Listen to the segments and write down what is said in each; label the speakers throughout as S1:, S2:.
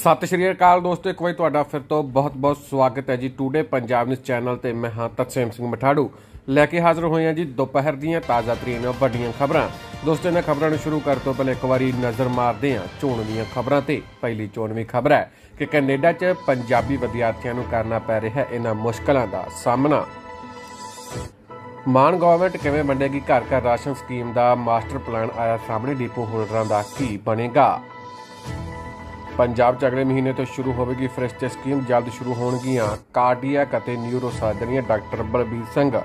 S1: ਸਤਿ ਸ਼੍ਰੀ ਅਕਾਲ ਦੋਸਤੋ ਇੱਕ ਵਾਰ ਤੁਹਾਡਾ ਫਿਰ ਤੋਂ ਬਹੁਤ-ਬਹੁਤ ਸਵਾਗਤ ਹੈ ਜੀ ਟੂਡੇ ਪੰਜਾਬ ਨਿਊਜ਼ ਚੈਨਲ ਤੇ ਮੈਂ ਹਾਂ ਤਤਸੇਮ ਸਿੰਘ ਮਠਾੜੂ ਲੈ ਕੇ ਹਾਜ਼ਰ ਹੋਏ ਹਾਂ ਜੀ ਦੁਪਹਿਰ ਦੀਆਂ ਤਾਜ਼ਾ ਤਰੀਨ ਵੱਡੀਆਂ ਖਬਰਾਂ ਦੋਸਤੋ ਇਹਨਾਂ ਖਬਰਾਂ ਨੂੰ ਸ਼ੁਰੂ ਕਰਨ ਤੋਂ ਪਹਿਲੇ ਇੱਕ ਵਾਰੀ ਨਜ਼ਰ ਮਾਰਦੇ ਹਾਂ ਚੋਣ ਦੀਆਂ ਖਬਰਾਂ ਤੇ ਪਹਿਲੀ ਚੋਣਵੀਂ ਖਬਰ ਹੈ ਕਿ ਕੈਨੇਡਾ 'ਚ ਪੰਜਾਬੀ ਵਿਦਿਆਰਥੀਆਂ ਨੂੰ ਕਰਨਾ ਪੈ ਰਿਹਾ ਹੈ ਇਹਨਾਂ ਮੁਸ਼ਕਲਾਂ ਦਾ ਸਾਹਮਣਾ ਮਾਨ ਗਵਰਨਮੈਂਟ ਕਿਵੇਂ ਬਣੇਗੀ ਘਰ ਘਰ ਰਾਸ਼ਨ ਸਕੀਮ ਦਾ ਮਾਸਟਰ ਪਲਾਨ ਆਇਆ ਸਾਹਮਣੇ ਡਿਪੋ ਹੋਲਡਰਾਂ ਦਾ ਕੀ ਬਣੇਗਾ ਪੰਜਾਬ ਚ ਅਗਲੇ ਮਹੀਨੇ ਤੋਂ ਸ਼ੁਰੂ ਹੋਵੇਗੀ ਫ੍ਰੈਸ਼ ਟੈਸਟ ਸਕੀਮ ਜਲਦ ਸ਼ੁਰੂ ਹੋਣਗੀਆਂ ਕਾਰਡੀਆਕ ਅਤੇ ਨਿਊਰੋ ਸਰਜਰੀਆਂ ਡਾਕਟਰ ਬਲਬੀਰ ਸਿੰਘ 100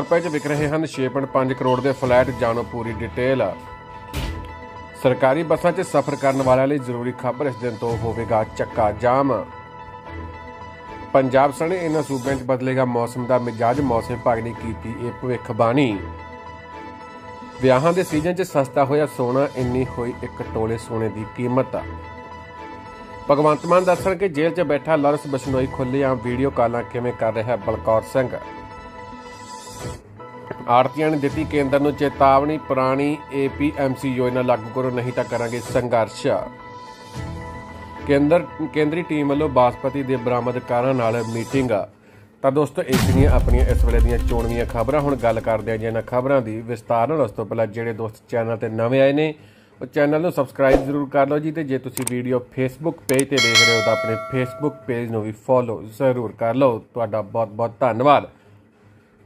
S1: ਰੁਪਏ 'ਚ ਵਿਕ ਰਹੇ ਹਨ 6.5 ਕਰੋੜ ਦੇ ਫਲੈਟ ਜਾਣੋ ਪੂਰੀ ਡਿਟੇਲ ਸਰਕਾਰੀ ਬੱਸਾਂ 'ਚ ਸਫ਼ਰ ਕਰਨ ਵਾਲਿਆਂ ਲਈ ਜ਼ਰੂਰੀ ਖਬਰ ਇਸ ਦਿਨ ਤੋਂ ਹੋਵੇਗਾ ਚੱਕਾ ਜਾਮ ਪੰਜਾਬ ਸਣੇ ਇਹਨਾਂ ਸੂਬਿਆਂ 'ਚ ਬਦਲੇਗਾ ਮੌਸਮ ਦਾ ਮਿਜਾਜ ਮੌਸਮ ਭਾਗ ਨੇ ਕੀਤੀ ਇਹ ਭਵਿੱਖਬਾਣੀ ਵਿਆਹਾਂ ਦੇ ਸੀਜ਼ਨ 'ਚ ਸਸਤਾ ਹੋਇਆ ਸੋਨਾ ਇੰਨੀ ਹੋਈ ਇੱਕ ਟੋਲੇ ਸੋਨੇ ਦੀ ਕੀਮਤ ਆ ਭਗਵੰਤ ਮਾਨ ਦੱਸਣ ਕਿ ਜੇਲ੍ਹ 'ਚ ਬੈਠਾ ਲਾਰਸ ਬਸ਼ਨੋਈ ਖੁੱਲ੍ਹੇਆਮ ਵੀਡੀਓ ਕਾਲਾਂ ਕਿਵੇਂ ਕਰ ਰਿਹਾ ਬਲਕੌਰ ਸਿੰਘ ਆਰਤੀਆਂ ਨੇ ਦਿੱਤੀ ਕੇਂਦਰ ਨੂੰ ਚੇਤਾਵਨੀ ਪੁਰਾਣੀ ਏਪੀਐਮਸੀ ਯੋਜਨਾ ਲਾਗੂ ਕਰੋ ਨਹੀਂ ਤਾਂ ਕਰਾਂਗੇ ਸੰਘਰਸ਼ ਕੇਂਦਰ ਕੇਂਦਰੀ ਟੀਮ ਵੱਲੋਂ ਬਾਸਪਤੀ ਦੇ ਬਰਾਮਦਕਾਰਾਂ ਨਾਲ ਮੀਟਿੰਗ ਆ ਤਾਂ ਦੋਸਤੋ ਇਹ ਸੀਗੀਆਂ ਆਪਣੀਆਂ ਇਸ ਵੇਲੇ ਦੀਆਂ ਚੋਣਵੀਆਂ ਖਬਰਾਂ ਹੁਣ ਗੱਲ ਕਰਦੇ ਆ ਇਹਨਾਂ ਖਬਰਾਂ ਦੀ ਵਿਸਤਾਰ ਨਾਲ ਉਸ ਤੋਂ ਪਹਿਲਾਂ ਜਿਹੜੇ ਦੋਸਤ ਚੈਨਲ ਤੇ ਨਵੇਂ ਆਏ ਨੇ ਉਹ ਚੈਨਲ ਨੂੰ ਸਬਸਕ੍ਰਾਈਬ ਜ਼ਰੂਰ ਕਰ ਲਓ ਜੀ ਤੇ ਜੇ ਤੁਸੀਂ ਵੀਡੀਓ ਫੇਸਬੁੱਕ ਪੇਜ ਤੇ ਦੇਖ ਰਹੇ ਹੋ ਤਾਂ ਆਪਣੇ ਫੇਸਬੁੱਕ ਪੇਜ ਨੂੰ ਵੀ ਫੋਲੋ ਜ਼ਰੂਰ ਕਰ ਲਓ ਤੁਹਾਡਾ ਬਹੁਤ-ਬਹੁਤ ਧੰਨਵਾਦ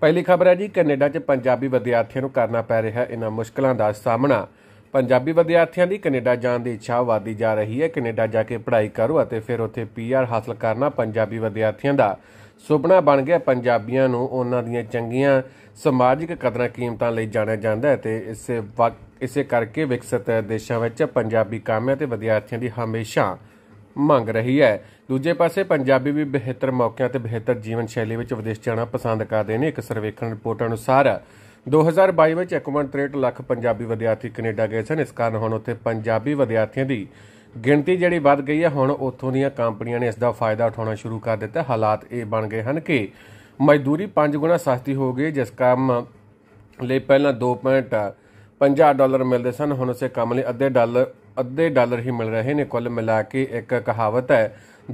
S1: ਪਹਿਲੀ ਖਬਰ ਹੈ ਜੀ ਕੈਨੇਡਾ 'ਚ ਪੰਜਾਬੀ ਵਿਦਿਆਰਥੀਆਂ ਨੂੰ ਕਰਨਾ ਪੈ ਰਿਹਾ ਇਹਨਾਂ ਮੁਸ਼ਕਲਾਂ ਦਾ ਸਾਹਮਣਾ ਪੰਜਾਬੀ ਵਿਦਿਆਰਥੀਆਂ ਦੀ ਕੈਨੇਡਾ ਜਾਣ ਦੀ ਇੱਛਾ ਵਧਦੀ ਜਾ ਰਹੀ ਹੈ ਕੈਨੇਡਾ ਜਾ ਕੇ ਪੜ੍ਹਾਈ ਕਰੋ ਅਤੇ ਫਿਰ ਉੱਥੇ ਪੀਆਰ ਹਾਸਲ ਕਰਨਾ ਪੰਜਾਬੀ ਵਿਦਿਆਰਥੀਆਂ ਦਾ ਸੁਪਨਾ ਬਣ ਗਿਆ ਪੰਜਾਬੀਆਂ ਨੂੰ ਉਹਨਾਂ ਦੀਆਂ ਚੰਗੀਆਂ ਸਮਾਜਿਕ ਕਦਰਾਂ ਕੀਮਤਾਂ ਲਈ ਜਾਣਿਆ ਜਾਂਦਾ ਹੈ ਤੇ ਇਸੇ ਇਸੇ ਕਰਕੇ ਵਿਕਸਿਤ ਦੇਸ਼ਾਂ ਵਿੱਚ ਪੰਜਾਬੀ ਕਾਮਿਆਂ ਤੇ ਵਿਦਿਆਰਥੀਆਂ ਦੀ ਹਮੇਸ਼ਾ ਮੰਗ ਰਹੀ ਹੈ ਦੂਜੇ ਪਾਸੇ ਪੰਜਾਬੀ ਵੀ ਬਿਹਤਰ ਮੌਕਿਆਂ ਤੇ ਬਿਹਤਰ ਜੀਵਨ ਸ਼ੈਲੀ ਵਿੱਚ ਵਿਦੇਸ਼ ਜਾਣਾ ਪਸੰਦ ਕਰਦੇ ਨੇ ਇੱਕ ਸਰਵੇਖਣ ਰਿਪੋਰਟ ਅਨੁਸਾਰ 2022 ਵਿੱਚ 1.63 ਲੱਖ ਪੰਜਾਬੀ ਵਿਦਿਆਰਥੀ ਕੈਨੇਡਾ ਗਏ ਸਨ ਇਸ ਕਾਰਨ ਹੁਣ ਉੱਥੇ ਪੰਜਾਬੀ ਵਿਦਿਆਰਥੀਆਂ ਦੀ ਗਿਣਤੀ ਜਿਹੜੀ ਵੱਧ ਗਈ ਹੈ ਹੁਣ ਉੱਥੋਂ ਦੀਆਂ ਕੰਪਨੀਆਂ ਨੇ ਇਸ ਦਾ ਫਾਇਦਾ ਉਠਾਉਣਾ ਸ਼ੁਰੂ ਕਰ ਦਿੱਤਾ ਹਾਲਾਤ ਇਹ ਬਣ ਗਏ ਹਨ ਕਿ ਮਜ਼ਦੂਰੀ 5 ਗੁਣਾ ਸਸਤੀ ਹੋ ਗਈ ਜਿਸ ਕੰਮ ਲਈ ਪਹਿਲਾਂ 2.50 ਡਾਲਰ ਮਿਲਦੇ ਸਨ ਹੁਣ ਉਸੇ ਕੰਮ ਲਈ ਅੱਧੇ ਡਾਲਰ ਅੱਧੇ ਡਾਲਰ ਹੀ ਮਿਲ ਰਹੇ ਨੇ ਕੁੱਲ ਮਿਲਾ ਕੇ ਇੱਕ ਕਹਾਵਤ ਹੈ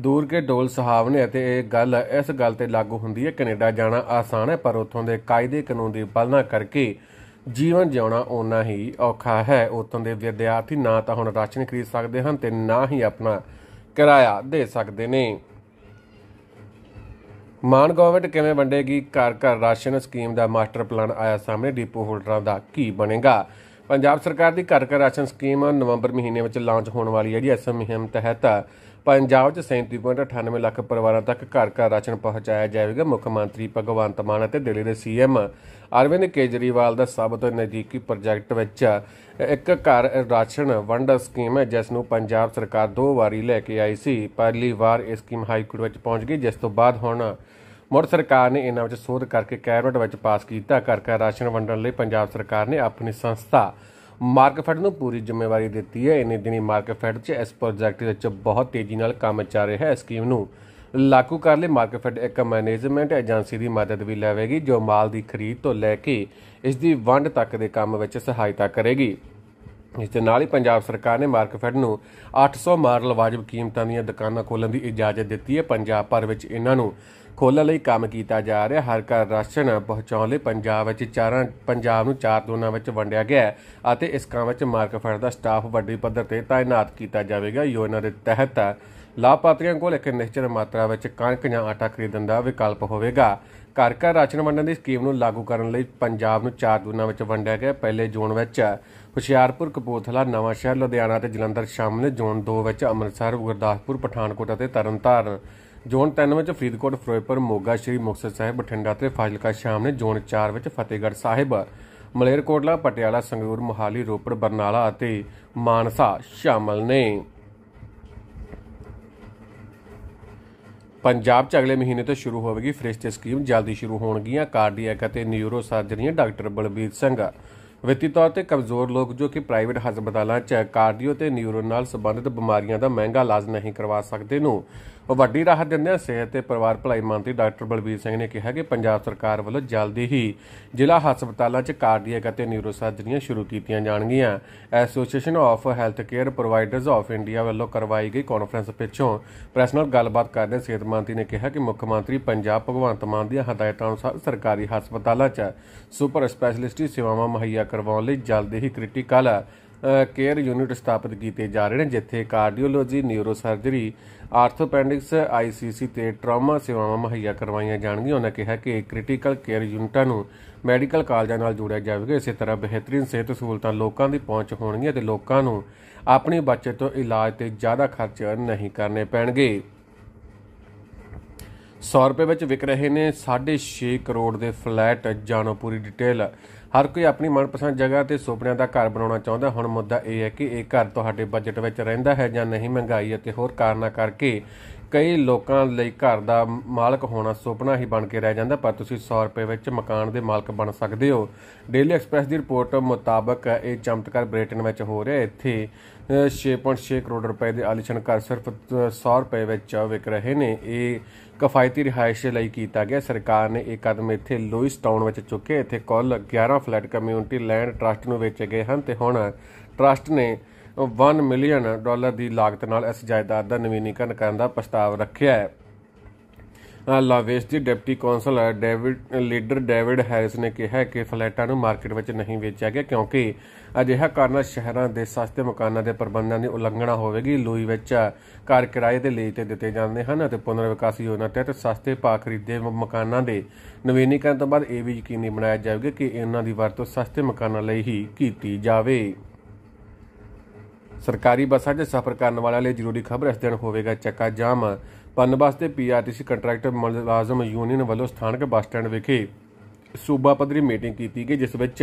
S1: ਦੂਰ ਕੇ ਡੋਲ ਸੁਹਾਵਨੇ ਅਤੇ ਇਹ ਗੱਲ ਇਸ ਗੱਲ ਤੇ ਲਾਗੂ ਹੁੰਦੀ ਹੈ ਕੈਨੇਡਾ ਜਾਣਾ ਆਸਾਨ ਹੈ ਪਰ ਉੱਥੋਂ ਦੇ ਕਾਇਦੇ ਕਾਨੂੰਨ ਦੀ ਪਾਲਣਾ ਕਰਕੇ ਜੀਵਨ ਜਿਉਣਾ ਉਨਾ ਹੀ ਔਖਾ ਹੈ ਉਤੋਂ ਦੇ ਵਿਦਿਆਰਥੀ ਨਾ ਤਾਂ ਹੁਣ ਰਾਸ਼ਨ ਖਰੀਦ ਸਕਦੇ ਹਨ ਤੇ ਨਾ ਹੀ ਆਪਣਾ ਕਿਰਾਇਆ ਦੇ ਸਕਦੇ ਨੇ ਮਾਨ ਗਵਰਨਮੈਂਟ ਕਿਵੇਂ ਵੰਡੇਗੀ ਘਰ ਘਰ ਰਾਸ਼ਨ ਸਕੀਮ ਦਾ ਮਾਸਟਰ ਪਲਾਨ ਆਇਆ ਸਾਹਮਣੇ ਡਿਪੋ ਹੋਲਡਰਾਂ ਦਾ ਕੀ ਬਣੇਗਾ ਪੰਜਾਬ ਸਰਕਾਰ ਦੀ ਘਰ ਘਰ ਰਾਸ਼ਨ ਸਕੀਮ ਨਵੰਬਰ ਮਹੀਨੇ ਵਿੱਚ ਲਾਂਚ ਹੋਣ ਵਾਲੀ ਹੈ ਜੀ ਐਸਐਮ ਤਹਿਤ ਪੰਜਾਬ 'ਚ 37.98 ਲੱਖ ਪਰਿਵਾਰਾਂ ਤੱਕ ਘਰ ਘਰ ਰਾਸ਼ਨ ਪਹੁੰਚਾਇਆ ਜਾਵੇਗਾ ਮੁੱਖ ਮੰਤਰੀ ਭਗਵੰਤ ਮਾਨ ਅਤੇ ਦਿੱਲੀ ਦੇ ਸੀਐਮ ਅਰਵਿੰਦ ਕੇਜਰੀਵਾਲ ਦਾ ਸਭ ਤੋਂ ਨਜ਼ਦੀਕੀ ਪ੍ਰੋਜੈਕਟ ਵਿੱਚ ਇੱਕ ਘਰ ਰਾਸ਼ਨ ਵੰਡ ਸਕੀਮ ਹੈ ਜਿਸ ਨੂੰ ਪੰਜਾਬ ਸਰਕਾਰ ਦੋ ਵਾਰੀ ਲੈ ਕੇ ਆਈ ਸੀ ਪਹਿਲੀ ਵਾਰ ਇਸ ਸਕੀਮ ਹਾਈ ਕੋਰਟ ਵਿੱਚ ਪਹੁੰਚ ਗਈ ਜਿਸ ਤੋਂ ਬਾਅਦ ਹੁਣ ਮੁੜ ਸਰਕਾਰ ਨੇ ਇਹਨਾਂ ਵਿੱਚ ਸੋਧ ਕਰਕੇ ਕੈਬਨਿਟ ਵਿੱਚ ਪਾਸ ਕੀਤਾ ਘਰ ਘਰ ਰਾਸ਼ਨ ਵੰਡਣ ਲਈ ਪੰਜਾਬ ਸਰਕਾਰ ਨੇ ਆਪਣੀ ਸੰਸਥਾ ਮਾਰਕਫੈਡ ਨੂੰ ਪੂਰੀ ਜ਼ਿੰਮੇਵਾਰੀ ਦਿੱਤੀ ਹੈ ਇਨੇ ਦਿਨੀ ਮਾਰਕਫੈਡ 'ਚ ਇਸ ਪ੍ਰੋਜੈਕਟ ਵਿੱਚ ਬਹੁਤ ਤੇਜ਼ੀ ਨਾਲ ਕੰਮ ਚੱਲ ਰਿਹਾ ਹੈ ਸਕੀਮ ਨੂੰ ਲਾਗੂ ਕਰ ਲਈ ਮਾਰਕਫੈਡ ਇੱਕ ਮੈਨੇਜਮੈਂਟ ਏਜੰਸੀ ਦੀ ਮਦਦ ਵੀ ਲਵੇਗੀ ਜੋ ਮਾਲ ਦੀ ਖਰੀਦ ਤੋਂ ਲੈ ਕੇ ਇਸ ਦੀ ਵੰਡ ਤੱਕ ਦੇ ਕੰਮ ਵਿੱਚ ਸਹਾਇਤਾ ਕਰੇਗੀ ਇਸ ਦੇ ਨਾਲ ਹੀ ਪੰਜਾਬ ਸਰਕਾਰ ਨੇ ਮਾਰਕਫੈਡ ਨੂੰ 800 ਮਾਰਲ ਵਾਜਬ ਕੀਮਤਾਂ ਦੀਆਂ ਦੁਕਾਨਾਂ ਖੋਲਣ ਦੀ ਇਜਾਜ਼ਤ ਦਿੱਤੀ ਹੈ ਪੰਜਾਬ ਭਰ ਵਿੱਚ ਇਹਨਾਂ ਨੂੰ ਖੋਲਣ ਲਈ ਕੰਮ ਕੀਤਾ ਜਾ ਰਿਹਾ ਹਰ ਘਰ ਰਾਸ਼ਨ ਪਹੁੰਚਾਉਣ ਲਈ ਪੰਜਾਬ ਵਿੱਚ ਚਾਰਾਂ ਪੰਜਾਬ ਨੂੰ ਚਾਰ ਦੋਨਾਂ ਵਿੱਚ ਵੰਡਿਆ ਗਿਆ ਅਤੇ ਇਸ ਕੰਮ ਵਿੱਚ ਮਾਰਕਫੈਡ ਦਾ ਸਟਾਫ ਵੱਡੀ ਪੱਧਰ ਤੇ ਤਾਇਨਾਤ ਕੀਤਾ ਜਾਵੇਗਾ ਯੋਜਨਾ ਦੇ ਤਹਿਤ ਲਾਭਪਾਤਰੀਆਂ ਕੋਲ ਇੱਕ ਨਿਸ਼ਚਿਤ ਮਾਤਰਾ ਵਿੱਚ ਕਣਕ ਜਾਂ ਆਟਾ ਖਰੀਦਣ ਦਾ ਵਿਕਲਪ ਹੋਵੇਗਾ ਘਰ ਘਰ ਰਾਸ਼ਨ ਵੰਡਣ ਦੀ ਸਕੀਮ ਨੂੰ ਲਾਗੂ ਕਰਨ ਲਈ ਪੰਜਾਬ ਨੂੰ ਚਾਰ ਦੋਨਾਂ ਵਿੱਚ ਵੰਡਿਆ ਗਿਆ ਪਹਿਲੇ ਜ਼ੋਨ ਵਿੱਚ ਹੁਸ਼ਿਆਰਪੁਰ ਕਪੂਰਥਲਾ ਨਵਾਂ ਸ਼ਹਿਰ ਲੁਧਿਆਣਾ ਤੇ ਜਲੰਧਰ ਸ਼ਾਮਲ ਜ਼ੋਨ 2 ਵਿੱਚ ਅੰਮ੍ਰਿਤਸਰ ਗੁਰਦਾਸਪੁਰ ਪਠਾਨਕੋਟ ਅਤੇ ਤਰਨਤਾਰਨ ਜ਼ੋਨ 3 ਵਿੱਚ ਫਰੀਦਕੋਟ ਫਿਰੋਜ਼ਪੁਰ ਮੋਗਾ ਸ਼੍ਰੀ ਮੁਕਤਸਰ ਸਾਹਿਬ ਬਠਿੰਡਾ ਤੇ ਫਾਜ਼ਿਲਕਾ ਸ਼ਾਮ ਨੇ ਜ਼ੋਨ 4 ਵਿੱਚ ਫਤਿਹਗੜ੍ਹ ਸਾਹਿਬ ਮਲੇਰਕੋਟਲਾ ਪਟਿਆਲਾ ਸੰਗਰੂਰ ਮੋਹਾਲੀ ਰੋਪੜ ਬਰਨਾਲਾ ਅਤੇ ਮਾਨਸਾ ਸ਼ਾਮਲ ਨੇ ਪੰਜਾਬ 'ਚ ਅਗਲੇ ਮਹੀਨੇ ਤੋਂ ਸ਼ੁਰੂ ਹੋਵੇਗੀ ਤੇ ਸਕੀਮ ਜਲਦੀ ਸ਼ੁਰੂ ਹੋਣਗੀਆਂ ਕਾਰਡੀਅਕ ਅਤੇ ਨਿਊਰੋ ਸਰਜਰੀਆਂ ਡਾਕਟਰ ਬਲਬੀਰ ਸਿੰਘ ਵਿੱਤੀ ਤੌਰ ਤੇ ਕਮਜ਼ੋਰ ਲੋਕ ਜੋ ਕਿ ਪ੍ਰਾਈਵੇਟ ਹਸਪਤਾਲਾਂ 'ਚ ਕਾਰਡੀਓ ਤੇ ਨਿਊਰੋ ਨਾਲ ਸੰਬੰਧਿਤ ਬਿਮਾਰੀਆਂ ਦਾ ਮਹਿੰਗਾ ਇਲਾਜ ਨਹੀਂ ਕਰਵਾ ਸਕਦੇ ਨੂੰ ਵੱਡੀ ਰਾਹਤ ਦਿੰਦਿਆਂ ਸਿਹਤ ਤੇ ਪਰਿਵਾਰ ਭਲਾਈ ਮੰਤਰੀ ਡਾਕਟਰ ਬਲਬੀਰ ਸਿੰਘ ਨੇ ਕਿਹਾ ਕਿ ਪੰਜਾਬ ਸਰਕਾਰ ਵੱਲੋਂ ਜਲਦੀ ਹੀ ਜ਼ਿਲ੍ਹਾ ਹਸਪਤਾਲਾਂ 'ਚ ਕਾਰਡੀਅਕ ਅਤੇ ਨਿਊਰੋ ਸਰਜਰੀਆਂ ਸ਼ੁਰੂ ਕੀਤੀਆਂ ਜਾਣਗੀਆਂ association of health care providers of India ਵੱਲੋਂ ਕਰਵਾਈ ਗਈ ਕਾਨਫਰੰਸ ਪਿੱਛੋਂ ਪ੍ਰੈਸ ਨਾਲ ਗੱਲਬਾਤ ਕਰਦੇ ਸਿਹਤ ਮੰਤਰੀ ਨੇ ਕਿਹਾ ਕਿ ਮੁੱਖ ਮੰਤਰੀ ਪੰਜਾਬ ਭਗਵੰਤ ਮਾਨ ਦੀਆਂ ਹਦਾਇਤਾਂ ਅਨੁਸਾਰ ਸਰਕਾਰੀ ਹਸਪਤਾਲਾਂ 'ਚ ਸੁਪਰ ਸਪੈਸ਼ਲਿਸਟੀ ਸੇਵਾਵਾਂ ਮੁਹੱਈਆ ਕਰਵਾਉਣ ਲਈ ਜਲਦੀ ਹੀ ਕ੍ਰਿਟੀਕਲ ਕੇਅਰ ਯੂਨਿਟ ਸਥਾਪਿਤ ਕੀਤੇ ਜਾ ਰਹੇ ਨੇ ਜਿੱਥੇ ਕਾਰਡੀਓਲੋਜੀ ਨਿਊਰੋਸਰਜਰੀ ਆਰਥੋਪੈਡਿਕਸ ਆਈਸੀਸੀ ਤੇ ਟਰਾਮਾ ਸੇਵਾਵਾਂ ਮੁਹੱਈਆ ਕਰਵਾਈਆਂ ਜਾਣਗੀਆਂ ਉਹਨਾਂ ਕਿਹਾ ਕਿ ਕ੍ਰਿਟੀਕਲ ਕੇਅਰ ਯੂਨਿਟਾਂ ਨੂੰ ਮੈਡੀਕਲ ਕਾਲਜਾਂ ਨਾਲ ਜੋੜਿਆ ਜਾਵੇਗਾ ਇਸੇ ਤਰ੍ਹਾਂ ਬਿਹਤਰੀਨ ਸਿਹਤ ਸਹੂਲਤਾਂ ਲੋਕਾਂ ਦੀ ਪਹੁੰਚ ਹੋਣਗੀਆਂ ਤੇ ਲੋਕਾਂ ਨੂੰ ਆਪਣੀ ਬਚਤ ਤੋਂ ਇਲਾਜ ਤੇ ਜ਼ਿਆਦਾ ਖਰਚ ਨਹੀਂ ਕਰਨੇ ਪੈਣਗੇ 100 ਰੁਪਏ ਵਿੱਚ ਵਿਕ ਰਹੇ ਨੇ 6.5 ਕਰੋੜ ਦੇ ਫਲੈਟ ਜਾਣੋ ਪੂਰੀ ਡਿਟੇਲ ਹਰ ਕੋਈ ਆਪਣੀ ਮਨਪਸੰਦ ਜਗ੍ਹਾ ਤੇ ਸੁਪਨਿਆਂ ਦਾ ਘਰ ਬਣਾਉਣਾ ਚਾਹੁੰਦਾ ਹੁਣ ਮੁੱਦਾ ਇਹ ਹੈ ਕਿ ਇਹ ਘਰ ਤੁਹਾਡੇ ਬਜਟ ਵਿੱਚ ਰਹਿੰਦਾ ਹੈ ਜਾਂ ਨਹੀਂ ਮਹਿੰਗਾਈ ਅਤੇ ਹੋਰ ਕਾਰਨਾਂ ਕਰਕੇ ਕਈ ਲੋਕਾਂ ਲਈ ਘਰ ਦਾ ਮਾਲਕ ਹੋਣਾ ਸੁਪਨਾ ਹੀ ਬਣ ਕੇ ਰਹਿ ਜਾਂਦਾ ਪਰ ਤੁਸੀਂ 100 ਰੁਪਏ ਵਿੱਚ ਮਕਾਨ ਦੇ ਮਾਲਕ ਬਣ ਸਕਦੇ ਹੋ ਡੇਲੀ ਐਕਸਪ੍ਰੈਸ ਦੀ ਰਿਪੋਰਟ ਮੁਤਾਬਕ ਇਹ ਚਮਤਕਾਰ ਬ੍ਰਿਟੇਨ ਵਿੱਚ ਹੋ ਰਿਹਾ ਇੱਥੇ 6.6 ਕਰੋੜ ਰੁਪਏ ਦੇ ਆਲੀਸ਼ਾਨ ਘਰ ਸਿਰਫ 100 ਰੁਪਏ ਵਿੱਚ ਵਿਕ ਰਹੇ ਨੇ ਇਹ ਕਫਾਇਤੀ ਰਿਹਾਇਸ਼ ਲਈ ਕੀਤਾ ਗਿਆ ਸਰਕਾਰ ਨੇ ਇਹ ਕਦਮ ਇੱਥੇ ਲੋਇਸ ਟਾਊਨ ਵਿੱਚ ਚੁੱਕੇ ਇੱਥੇ ਕੁੱਲ 11 ਫਲੈਟ ਕਮਿਊਨਿਟੀ ਲੈਂਡ ਟਰਸਟ ਨੂੰ ਵੇਚੇ ਗਏ ਹਨ ਤੇ ਹੁਣ ਟਰਸਟ ਨੇ 1 ਮਿਲੀਅਨ ਡਾਲਰ ਦੀ ਲਾਗਤ ਨਾਲ ਇਸ ਜਾਇਦਾਦ ਦਾ ਨਵੀਨੀਕਰਨ ਕਰਨ ਦਾ ਪ੍ਰਸਤਾਵ ਰੱਖਿਆ ਹੈ ਲਾਵੇਸ ਦੀ deputy councillor David leader David Harris ਨੇ ਕਿਹਾ ਕਿ ਫਲੈਟਾਂ ਨੂੰ ਮਾਰਕੀਟ ਵਿੱਚ ਨਹੀਂ ਵੇਚਿਆ ਗਿਆ ਕਿਉਂਕਿ ਅਜਿਹਾ ਕਰਨਾ ਸ਼ਹਿਰਾਂ ਦੇ ਸਸਤੇ ਮਕਾਨਾਂ ਦੇ ਪ੍ਰਬੰਧਾਂ ਦੀ ਉਲੰਘਣਾ ਹੋਵੇਗੀ ਲੋਈ ਵਿੱਚ ਘਰ ਕਿਰਾਏ ਦੇ ਲਈ ਤੇ ਦਿੱਤੇ ਜਾਂਦੇ ਹਨ ਅਤੇ ਪੁਨਰ ਵਿਕਾਸ ਯੋਜਨਾ ਤਹਿਤ ਸਸਤੇ ਪਾ ਖਰੀਦੇ ਮਕਾਨਾਂ ਦੇ ਨਵੀਨੀਕਰਨ ਤੋਂ ਬਾਅਦ ਇਹ ਵੀ ਯਕੀਨੀ ਬਣਾਇਆ ਜਾਵੇਗਾ ਕਿ ਇਹਨਾਂ ਦੀ ਵਰਤੋਂ ਸਸਤੇ ਮਕਾਨਾਂ ਲਈ ਹੀ ਕੀਤੀ ਜਾਵੇ ਸਰਕਾਰੀ ਬੱਸਾਂ 'ਚ ਸਫ਼ਰ ਕਰਨ ਵਾਲਿਆਂ ਲਈ ਜ਼ਰੂਰੀ ਖਬਰ ਇਸ ਦਿਨ ਹੋਵੇਗਾ ਚੱਕਾ ਜਾਮ ਪਨਬੱਸ ਤੇ ਪੀਆਰਟੀਸੀ ਕੰਟਰੈਕਟਰ ਮੁਲਾਜ਼ਮ ਯੂਨੀਅਨ ਵੱਲੋਂ ਸਥਾਨਕ ਬੱਸ ਸਟੈਂਡ ਵਿਖੇ ਸੂਬਾ ਪੱਧਰੀ ਮੀਟਿੰਗ ਕੀਤੀ ਗਈ ਜਿਸ ਵਿੱਚ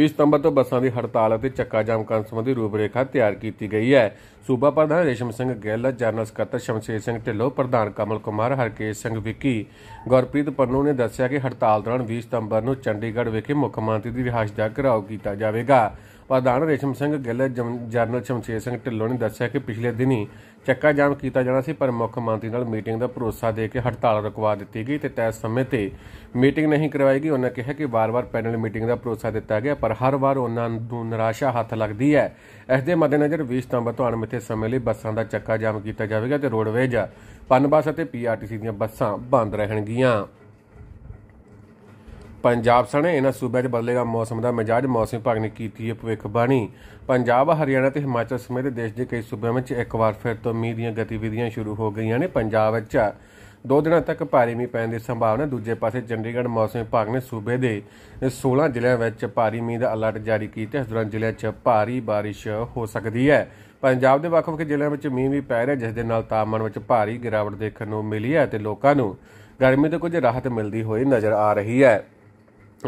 S1: 20 ਸਤੰਬਰ ਤੋਂ ਬੱਸਾਂ ਦੀ ਹੜਤਾਲ ਅਤੇ ਚੱਕਾ ਜਾਮ ਕਰਨ ਸੰਬੰਧੀ ਰੂਪਰੇਖਾ ਤਿਆਰ ਕੀਤੀ ਗਈ ਹੈ ਸੂਬਾ ਪ੍ਰਧਾਨ ਰੇਸ਼ਮ ਸਿੰਘ ਗਿੱਲ ਜਨਰਲ ਸਕੱਤਰ ਸ਼ਮਸ਼ੇਰ ਸਿੰਘ ਢਿੱਲੋਂ ਪ੍ਰਧਾਨ ਕਮਲ ਕੁਮਾਰ ਹਰਕੇਸ਼ ਸਿੰਘ ਵਿੱਕੀ ਗੁਰਪ੍ਰੀਤ ਪੰਨੂ ਨੇ ਦੱਸਿਆ ਕਿ ਹੜਤਾਲ ਦੌਰਾਨ 20 ਸਤੰਬਰ ਨੂੰ ਚੰਡੀਗੜ੍ਹ ਵਿਖੇ ਮੁੱਖ ਮੰਤਰੀ ਦੀ ਰਿਹਾਇਸ਼ ਦਾ ਘਰਾਓ ਕੀਤਾ ਜਾਵੇਗਾ ਪ੍ਰਧਾਨ ਰੇਸ਼ਮ ਸਿੰਘ ਗਿੱਲ ਜਨਰਲ ਚਮਚੇ ਸਿੰਘ ਢਿੱਲੋਂ ਨੇ ਦੱਸਿਆ ਕਿ ਪਿਛਲੇ ਦਿਨੀ ਚੱਕਾ ਜਾਮ ਕੀਤਾ ਜਾਣਾ ਸੀ ਪਰ ਮੁੱਖ ਮੰਤਰੀ ਨਾਲ ਮੀਟਿੰਗ ਦਾ ਭਰੋਸਾ ਦੇ ਕੇ ਹੜਤਾਲ ਰੁਕਵਾ ਦਿੱਤੀ ਗਈ ਤੇ ਤੈ ਸਮੇਂ ਤੇ ਮੀਟਿੰਗ ਨਹੀਂ ਕਰਵਾਈ ਗਈ ਉਹਨਾਂ ਕਿਹਾ ਕਿ ਵਾਰ-ਵਾਰ ਪੈਨਲ ਮੀਟਿੰਗ ਦਾ ਭਰੋਸਾ ਦਿੱਤਾ ਗਿਆ ਪਰ ਹਰ ਵਾਰ ਉਹਨਾਂ ਨੂੰ ਨਿਰਾਸ਼ਾ ਹੱਥ ਲੱਗਦੀ ਹੈ ਇਸ ਦੇ ਮੱਦੇਨਜ਼ਰ 20 ਸਤੰਬਰ ਤੋਂ ਅਣਮਿੱਥੇ ਸਮੇਂ ਲਈ ਬੱਸਾਂ ਦਾ ਚੱਕਾ ਜਾਮ ਕੀਤਾ ਜਾਵੇਗਾ ਤੇ ਰੋਡਵੇਜ ਪਨਬਸ ਅਤੇ ਪੀਆਰਟੀਸੀ ਦੀਆਂ ਬੱਸਾਂ ਬੰਦ ਰਹਿਣਗੀਆਂ ਪੰਜਾਬ ਸਣੇ ਇਹਨਾਂ ਸੂਬਿਆਂ 'ਚ ਬਦਲੇਗਾ ਮੌਸਮ ਦਾ ਮਿਜਾਜ ਮੌਸਮ ਵਿਭਾਗ ਨੇ ਕੀਤੀ ਹੈ ਭਵਿੱਖਬਾਣੀ ਪੰਜਾਬ ਹਰਿਆਣਾ ਤੇ ਹਿਮਾਚਲ ਸਮੇਤ ਦੇਸ਼ ਦੇ ਕਈ ਸੂਬਿਆਂ ਵਿੱਚ ਇੱਕ ਵਾਰ ਫਿਰ ਤੋਂ ਮੀਂਹ ਦੀਆਂ ਗਤੀਵਿਧੀਆਂ ਸ਼ੁਰੂ ਹੋ ਗਈਆਂ ਨੇ ਪੰਜਾਬ ਵਿੱਚ ਦੋ ਦਿਨਾਂ ਤੱਕ ਭਾਰੀ ਮੀਂਹ ਪੈਣ ਦੀ ਸੰਭਾਵਨਾ ਦੂਜੇ ਪਾਸੇ ਚੰਡੀਗੜ੍ਹ ਮੌਸਮ ਵਿਭਾਗ ਨੇ ਸੂਬੇ ਦੇ 16 ਜ਼ਿਲ੍ਹਿਆਂ ਵਿੱਚ ਭਾਰੀ ਮੀਂਹ ਦਾ ਅਲਰਟ ਜਾਰੀ ਕੀਤਾ ਇਸ ਦੌਰਾਨ ਜ਼ਿਲ੍ਹਿਆਂ 'ਚ ਭਾਰੀ ਬਾਰਿਸ਼ ਹੋ ਸਕਦੀ ਹੈ ਪੰਜਾਬ ਦੇ ਵੱਖ-ਵੱਖ ਜ਼ਿਲ੍ਹਿਆਂ ਵਿੱਚ ਮੀਂਹ ਵੀ ਪੈ ਰਿਹਾ ਜਿਸ ਦੇ ਨਾਲ ਤਾਪਮਾਨ ਵਿੱਚ ਭਾਰੀ ਗਿਰਾਵਟ ਦੇਖਣ ਨੂੰ ਮਿਲੀ ਹੈ ਤੇ ਲੋਕਾਂ ਨੂੰ ਗਰਮੀ ਤੋਂ ਕੁਝ ਰਾਹਤ ਮਿਲਦੀ ਹੋਈ ਨਜ਼ਰ ਆ ਰਹੀ ਹੈ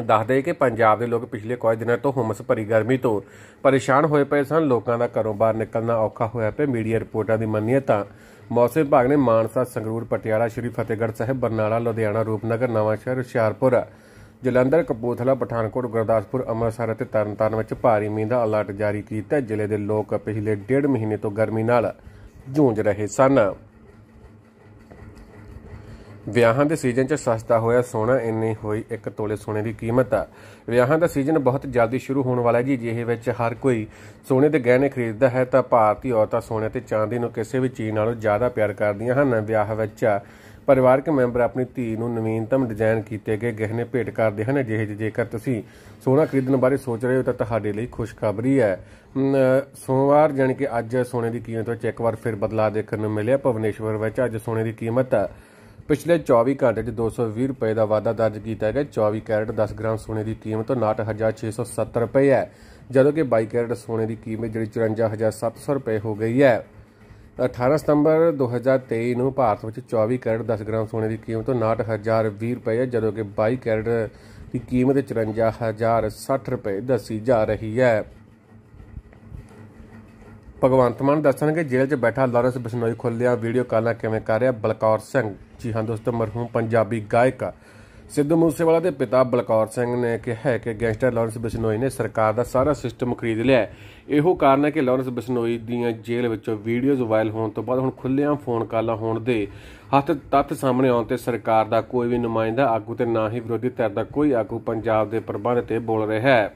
S1: ਦੱਸਦੇ ਕਿ ਪੰਜਾਬ ਦੇ ਲੋਕ ਪਿਛਲੇ ਕੁਝ ਦਿਨਾਂ ਤੋਂ ਹਮਸ ਭਰੀ ਗਰਮੀ ਤੋਂ ਪਰੇਸ਼ਾਨ ਹੋਏ ਪਏ ਸਨ ਲੋਕਾਂ ਦਾ ਘਰੋਂ ਬਾਹਰ ਨਿਕਲਣਾ ਔਖਾ ਹੋਇਆ ਪਿਆ ਮੀਡੀਆ ਰਿਪੋਰਟਾਂ ਦੀ ਮੰਨੀਏ ਤਾਂ ਮੌਸਮ ਵਿਭਾਗ ਨੇ ਮਾਨਸਾ ਸੰਗਰੂਰ ਪਟਿਆਲਾ ਸ਼੍ਰੀ ਫਤਿਹਗੜ੍ਹ ਸਾਹਿਬ ਬਰਨਾਲਾ ਲੁਧਿਆਣਾ ਰੂਪਨਗਰ ਨਵਾਂਸ਼ਹਿਰ ਹੁਸ਼ਿਆਰਪੁਰ ਜਲੰਧਰ ਕਪੂਰਥਲਾ ਪਠਾਨਕੋਟ ਗੁਰਦਾਸਪੁਰ ਅੰਮ੍ਰਿਤਸਰ ਅਤੇ ਤਰਨਤਾਰਨ ਵਿੱਚ ਭਾਰੀ ਮੀਂਹ ਦਾ ਅਲਰਟ ਜਾਰੀ ਕੀਤਾ ਜ਼ਿਲ੍ਹੇ ਦੇ ਲੋਕ ਪਿਛਲੇ ਡੇਢ ਮਹੀਨੇ ਤੋਂ ਗਰਮੀ ਨਾਲ ਜੂਝ ਰਹੇ ਸਨ ਵਿਆਹਾਂ ਦੇ ਸੀਜ਼ਨ 'ਚ ਸਸਤਾ ਹੋਇਆ ਸੋਨਾ ਇੰਨੀ ਹੋਈ 1 ਤੋਲੇ ਸੋਨੇ ਦੀ ਕੀਮਤ ਆ ਵਿਆਹਾਂ ਦਾ ਸੀਜ਼ਨ ਬਹੁਤ ਜਲਦੀ ਸ਼ੁਰੂ ਹੋਣ ਵਾਲਾ ਜੀ ਜਿਹੇ ਵਿੱਚ ਹਰ ਕੋਈ ਸੋਨੇ ਦੇ ਗਹਿਣੇ ਖਰੀਦਦਾ ਹੈ ਤਾਂ ਭਾਰਤੀ ਔਰਤਾਂ ਸੋਨੇ ਤੇ ਚਾਂਦੀ ਨੂੰ ਕਿਸੇ ਵੀ ਚੀਜ਼ ਨਾਲੋਂ ਜ਼ਿਆਦਾ ਪਿਆਰ ਕਰਦੀਆਂ ਹਨ ਵਿਆਹ ਵਿੱਚ ਪਰਿਵਾਰਕ ਮੈਂਬਰ ਆਪਣੀ ਧੀ ਨੂੰ ਨਵੀਨਤਮ ਡਿਜ਼ਾਈਨ ਕੀਤੇ ਗਏ ਗਹਿਣੇ ਭੇਟ ਕਰਦੇ ਹਨ ਜਿਹੇ ਜੇਕਰ ਤੁਸੀਂ ਸੋਨਾ ਖਰੀਦਣ ਬਾਰੇ ਸੋਚ ਰਹੇ ਹੋ ਤਾਂ ਤੁਹਾਡੇ ਲਈ ਖੁਸ਼ਖਬਰੀ ਹੈ ਸੋਮਵਾਰ ਜਾਨੀ ਕਿ ਅੱਜ ਸੋਨੇ ਦੀ ਕੀਮਤ ਵਿੱਚ ਇੱਕ ਵਾਰ ਫਿਰ ਬਦਲਾਅ ਦੇਖਣ ਨੂੰ ਮਿਲਿਆ ਭਵਨੇਸ਼ਵਰ ਵਿੱਚ ਅੱਜ ਸੋਨੇ ਦੀ ਕੀਮਤ ਪਿਛਲੇ 24 ਘੰਟੇ 'ਚ 220 ਰੁਪਏ ਦਾ ਵਾਧਾ ਦਰਜ ਕੀਤਾ ਗਿਆ 24 ਕੈਰਟ 10 ਗ੍ਰਾਮ ਸੋਨੇ ਦੀ ਕੀਮਤ 99670 ਰੁਪਏ ਹੈ ਜਦੋਂ ਕਿ 22 ਕੈਰਟ ਸੋਨੇ ਦੀ ਕੀਮਤ ਜਿਹੜੀ 54700 ਰੁਪਏ ਹੋ ਗਈ ਹੈ 18 ਸਤੰਬਰ 2023 ਨੂੰ ਭਾਰਤ ਵਿੱਚ 24 ਕੈਰਟ 10 ਗ੍ਰਾਮ ਸੋਨੇ ਦੀ ਕੀਮਤ 99020 ਰੁਪਏ ਹੈ ਜਦੋਂ ਕਿ 22 ਕੈਰਟ ਦੀ ਕੀਮਤ 54060 ਰੁਪਏ ਦੱਸੀ ਜਾ ਰਹੀ ਹੈ ਭਗਵੰਤ ਮਾਨ ਦੱਸਣਗੇ ਜੇਲ੍ਹ 'ਚ ਬੈਠਾ ਲਾਰੈਂਸ ਬਿਸ਼ਨੋਈ ਖੁੱਲਿਆ ਵੀਡੀਓ ਕਾਲਾਂ ਕਿਵੇਂ ਕਰ ਰਿਹਾ ਬਲਕੌਰ ਸਿੰਘ ਜੀ ਹਾਂ ਦੋਸਤੋ ਮਰਹੂਮ ਪੰਜਾਬੀ ਗਾਇਕ ਸਿੱਧੂ ਮੂਸੇਵਾਲਾ ਦੇ ਪਿਤਾ ਬਲਕੌਰ ਸਿੰਘ ਨੇ ਕਿਹਾ ਕਿ ਗੈਂਗਸਟਰ ਲਾਰੈਂਸ ਬਿਸ਼ਨੋਈ ਨੇ ਸਰਕਾਰ ਦਾ ਸਾਰਾ ਸਿਸਟਮ ਖਰੀਦ ਲਿਆ ਇਹੋ ਕਾਰਨ ਹੈ ਕਿ ਲਾਰੈਂਸ ਬਿਸ਼ਨੋਈ ਦੀਆਂ ਜੇਲ੍ਹ ਵਿੱਚੋਂ ਵੀਡੀਓਜ਼ ਵਾਇਰਲ ਹੋਣ ਤੋਂ ਬਾਅਦ ਹੁਣ ਖੁੱਲਿਆਂ ਫੋਨ ਕਾਲਾਂ ਹੋਣ ਦੇ ਹੱਥ ਤੱਤ ਸਾਹਮਣੇ ਆਉਣ ਤੇ ਸਰਕਾਰ ਦਾ ਕੋਈ ਵੀ ਨੁਮਾਇੰਦਾ ਆਗੂ ਤੇ ਨਾ ਹੀ ਵਿਰੋਧੀ ਧਿਰ ਦਾ ਕੋਈ ਆਗੂ ਪੰਜਾਬ ਦੇ ਪ੍ਰਬੰਧ ਤੇ ਬੋਲ ਰਿਹਾ ਹੈ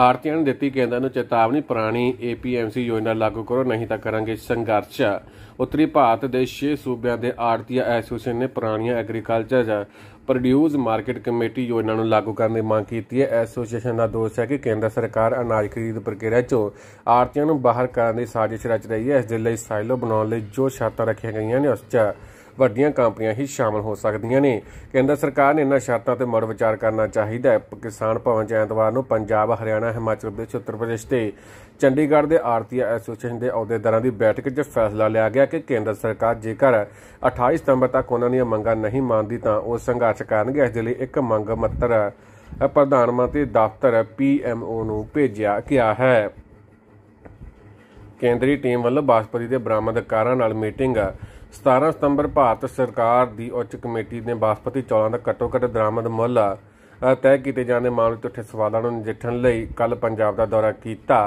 S1: ਆਰਤੀਆਂ ਨੇ ਦਿੱਤੀ ਕੇਂਦਰ ਨੂੰ ਚੇਤਾਵਨੀ ਪੁਰਾਣੀ ਏਪੀਐਮਸੀ ਯੋਜਨਾ ਲਾਗੂ ਕਰੋ ਨਹੀਂ ਤਾਂ ਕਰਾਂਗੇ ਸੰਘਰਸ਼ ਉੱਤਰੀ ਭਾਰਤ ਦੇ 6 ਸੂਬਿਆਂ ਦੇ ਆਰਤੀਆ ਐਸੋਸੀਏਸ਼ਨ ਨੇ ਪੁਰਾਣੀਆਂ ਐਗਰੀਕਲਚਰ ਪ੍ਰੋਡਿਊਸ ਮਾਰਕੀਟ ਕਮੇਟੀ ਯੋਜਨਾ ਨੂੰ ਲਾਗੂ ਕਰਨ ਦੀ ਮੰਗ ਕੀਤੀ ਹੈ ਐਸੋਸੀਏਸ਼ਨ ਦਾ ਦੋਸ਼ ਹੈ ਕਿ ਕੇਂਦਰ ਸਰਕਾਰ ਅਨਾਜ ਖਰੀਦ ਪ੍ਰਕਿਰਿਆ 'ਚੋਂ ਆਰਤੀਆਂ ਨੂੰ ਬਾਹਰ ਕਰਨ ਦੀ ਸਾਜ਼ਿਸ਼ ਰਚ ਰਹੀ ਹੈ ਇਸ ਦੇ ਲਈ ਸਾਈਲੋ ਬਣਾਉਣ ਲਈ ਜੋ ਸ਼ਰਤਾਂ ਰੱਖੀਆਂ ਗਈਆਂ ਨੇ ਉਸ 'ਚ ਵੱਡੀਆਂ ਕੰਪਨੀਆਂ ਹੀ ਸ਼ਾਮਲ ਹੋ ਸਕਦੀਆਂ ਨੇ ਕੇਂਦਰ ਸਰਕਾਰ ਨੇ ਇਹਨਾਂ ਸ਼ਰਤਾਂ ਤੇ ਮੁੜ ਵਿਚਾਰ ਕਰਨਾ ਚਾਹੀਦਾ ਹੈ ਕਿਸਾਨ ਭਵਨ ਚ ਐਤਵਾਰ ਨੂੰ ਪੰਜਾਬ ਹਰਿਆਣਾ ਹਿਮਾਚਲ ਪ੍ਰਦੇਸ਼ ਉੱਤਰ ਪ੍ਰਦੇਸ਼ ਤੇ ਚੰਡੀਗੜ੍ਹ ਦੇ ਆਰਤੀ ਐਸੋਸੀਏਸ਼ਨ ਦੇ ਅਹੁਦੇਦਾਰਾਂ ਦੀ ਬੈਠਕ 'ਚ ਫੈਸਲਾ ਲਿਆ ਗਿਆ ਕਿ ਕੇਂਦਰ ਸਰਕਾਰ ਜੇਕਰ 28 ਸਤੰਬਰ ਤੱਕ ਉਹਨਾਂ ਦੀਆਂ ਮੰਗਾਂ ਨਹੀਂ ਮੰਨਦੀ ਤਾਂ ਉਹ ਸੰਘਰਸ਼ ਕਰਨਗੇ ਇਸ ਦੇ ਲਈ ਇੱਕ ਮੰਗ ਪੱਤਰ ਪ੍ਰਧਾਨ ਮੰਤਰੀ ਦਫ਼ਤਰ ਪੀਐਮਓ ਨੂੰ ਭੇਜਿਆ ਗਿਆ ਹੈ ਕੇਂਦਰੀ ਟੀਮ ਵੱਲੋਂ ਬਾਸਪਤੀ ਦੇ ਬਰਾਮਦਕਾਰਾਂ ਨਾਲ ਮੀਟਿੰਗ 17 ਸਤੰਬਰ ਭਾਰਤ ਸਰਕਾਰ ਦੀ ਉੱਚ ਕਮੇਟੀ ਨੇ ਬਾਸਪਤੀ ਚੌਲਾਂ ਦਾ ਘੱਟੋ ਘੱਟ ਦਰਾਮਦ ਮੁੱਲ ਤੈਅ ਕੀਤੇ ਜਾਣ ਦੇ ਮਾਮਲੇ ਤੇ ਉੱਠੇ ਸਵਾਲਾਂ ਨੂੰ ਨਜਿੱਠਣ ਲਈ ਕੱਲ ਪੰਜਾਬ ਦਾ ਦੌਰਾ ਕੀਤਾ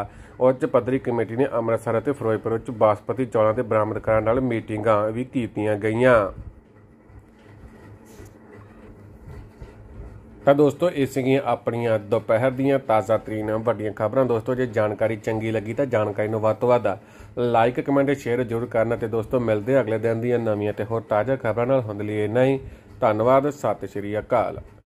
S1: ਉੱਚ ਪੱਧਰੀ ਕਮੇਟੀ ਨੇ ਅੰਮ੍ਰਿਤਸਰ ਅਤੇ ਫਿਰੋਜ਼ਪੁਰ ਵਿੱਚ ਬਾਸਪਤੀ ਚੌਲਾਂ ਦੇ ਬਰਾਮਦ ਕਰਨ ਨਾਲ ਮੀਟਿੰਗਾਂ ਵੀ ਕੀਤੀਆਂ ਗਈਆਂ ਤਾਂ ਦੋਸਤੋ ਇਹ ਸੀਗੀਆਂ ਆਪਣੀਆਂ ਦੁਪਹਿਰ ਦੀਆਂ ਤਾਜ਼ਾ ਤਰੀਨਾਂ ਵੱਡੀਆਂ ਖਬਰਾਂ ਦੋਸਤੋ ਜੇ ਜਾਣਕਾਰੀ ਚੰਗੀ ਲੱਗੀ ਤਾਂ ਜਾਣਕਾਰੀ ਨੂੰ ਵੱਧ ਤੋਂ ਵੱਧ ਲਾਈਕ ਕਮੈਂਟ ਸ਼ੇਅਰ ਜ਼ਰੂਰ ਕਰਨਾ ਤੇ ਦੋਸਤੋ ਮਿਲਦੇ ਅਗਲੇ ਦਿਨ ਦੀਆਂ ਨਵੀਆਂ ਤੇ ਹੋਰ ਤਾਜ਼ਾ ਖਬਰਾਂ ਨਾਲ ਹੁੰਦੇ ਲਈ ਇਨਾ ਹੀ ਧੰਨਵਾਦ ਸਤਿ ਸ਼੍ਰੀ ਅਕਾਲ